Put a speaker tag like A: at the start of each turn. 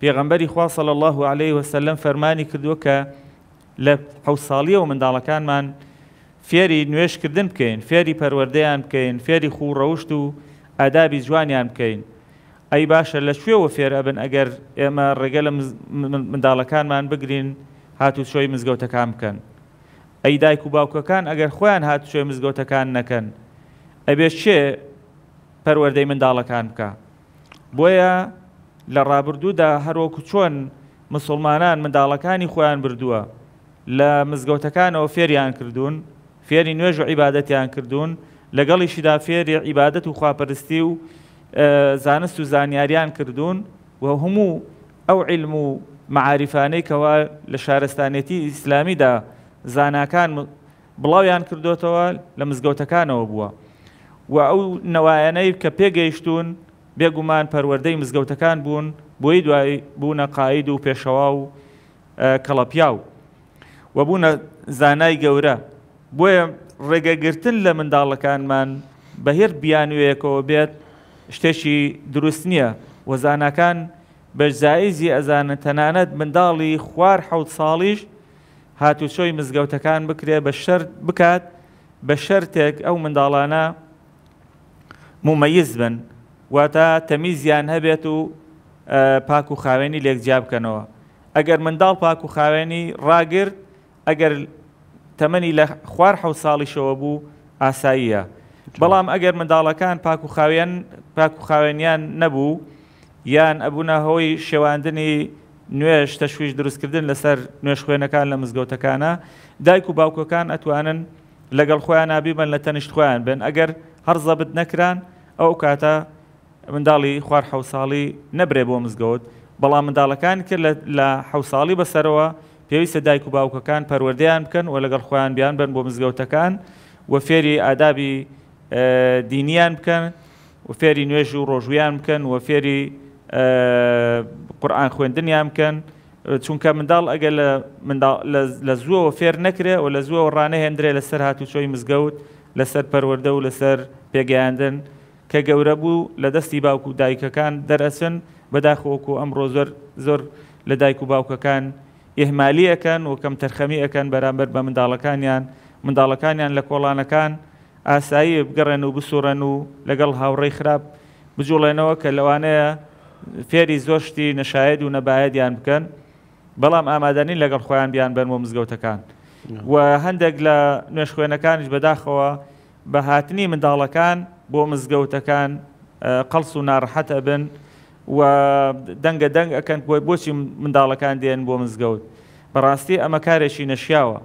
A: پێغەمبەری خواصل الله عليه وسلم فەرمانی کردووە کە لە حو ساڵیەوە منداڵەکانمان فێری نوێشکردن بکەین فێری پەروەردەیان بکەین فێری خوڕەوشت و ئادابی جوانیان بکەین ئەی باشە لە شوێوە فێرەبن ئەگەر ئێمە ڕێگە لە منداڵەکانمان بگرین هاتو شۆی مزگەوتەکان بکەن ئەی دایک و باوکەکان ئەگەر خۆیان هات شوێ مزگەوتەکان نەکەن ئەبێ شێ پەروەردەی منداڵەکان بکە بۆیە لە ڕابردوودا هەروەکو چۆن مسلمانان منداڵەکانی خۆیان بردووە لە مزگەوتەکانەوە فێریان کردوون فێری نوێژ و عیباەتیان کردوون لەگەڵی شیدا فێری عیباەت و خواپەرستی و زانست و زانیاریان کردوون و هەموو ئەو علم و معریفانەی کەوا لە شارستانێتی ئیسلامیدا زاناکان بڵاویان کردوتەوە لە مزگەوتەکانەوە بووە و ئەو نەوایەنەی کە پێگەیشتون بێگومان پەروەەردەی مزگەوتەکان بوون بۆی دوای بوونە قاید و پێشەوا و کەڵەپیا و وەبوونە زانای گەورە بۆیە ڕێگەگرتن لە منداڵەکانمان بە هێر بیانوەیەکەوە بێت شتێکی دروست نییە وەزانەکان بەرزایزی ئەزانە تەنانەت منداڵی خوار حەوت ساڵیش هاتوچۆی مزگەوتەکان بکرێ بە شەر بکات بە شەرتێک ئەو منداڵانە مومەیز بن واتە تەمیزیان هەبێت و پاک و خاوێنی لێکجیا بکەنەوە ئەگەر منداڵ پاک و خاوێنی ڕاگرت ئەگەر تەمەنی لە خوار حە ساڵیشەوە بوو ئاساییە بەڵام ئەگەر منداڵەکان پاک و خاوێن پاک و خاوێنیان نەبوو یان ئەبوونە هۆی شێواندنی نوێش تەشویش دروستکردن لەسەر نوێش خوێنەکان لە مزگەوتەکانە دایک و باوکەکان ئەتوانن لەگەڵ خۆیان نبیبن لە تەنیشت خۆیان بن ئەگەر هەرزەبت نەکران ئەو کاتە منداڵی خوار حوساڵی نەبرێ بۆ مزگەوت بەڵام منداڵەکان کرد لە حوساڵی بەسەرەوە پێویستە دایک و باوکەکان پەروەردەیان بکەن و لەگەڵ خۆیان بیان بن بۆ مزگەوتەکان و فێری ئادابی دینیان بکەن و فێری نوێژ و ڕۆژویان بکەن و فێری قورآان خوێندنیان بکەن چونکە منداڵ ئەگەر لە زووەوە فێر نەکرێ و لە زووەوە ڕانە هێندرێ لەسەر هاتوچۆی مزگەوت لەسەر پەروەەردە و لەسەر پێگەیاندن کە گەورە بوو لە دەستی باوکو و دایکەکان دەرەچن بەداخۆکو ئەمڕۆ زۆر زۆر لە دایک و باوکەکان ئێمالیەکەن و کەم تەرخەمیەکەن بەرامبەر بە منداڵەکانیان منداڵەکانیان لە کۆڵانەکان ئاسایی بگەڕێن و بسوورەن و لەگەڵ هاوڕێی خراپ بجوڵێنەوە کە لەوانەیە فێری زۆشتی نەشاید و نەباەتیان بکەن بەڵام ئامادەنی لەگەڵ خۆیان بیان بەرمە مزگەوتەکان و هەندێک لە نوێش خوێنەکانش بەداخەوە بە هاتنی منداڵەکان بۆ مزگەوتەکان قەڵس و ناڕحەتە بن و دەنگە دەنگ ئەکەن بۆی بۆچی منداڵەکان دێن بۆ مزگەوت بەڕاستی ئەمە کارێکی نەشیاوە.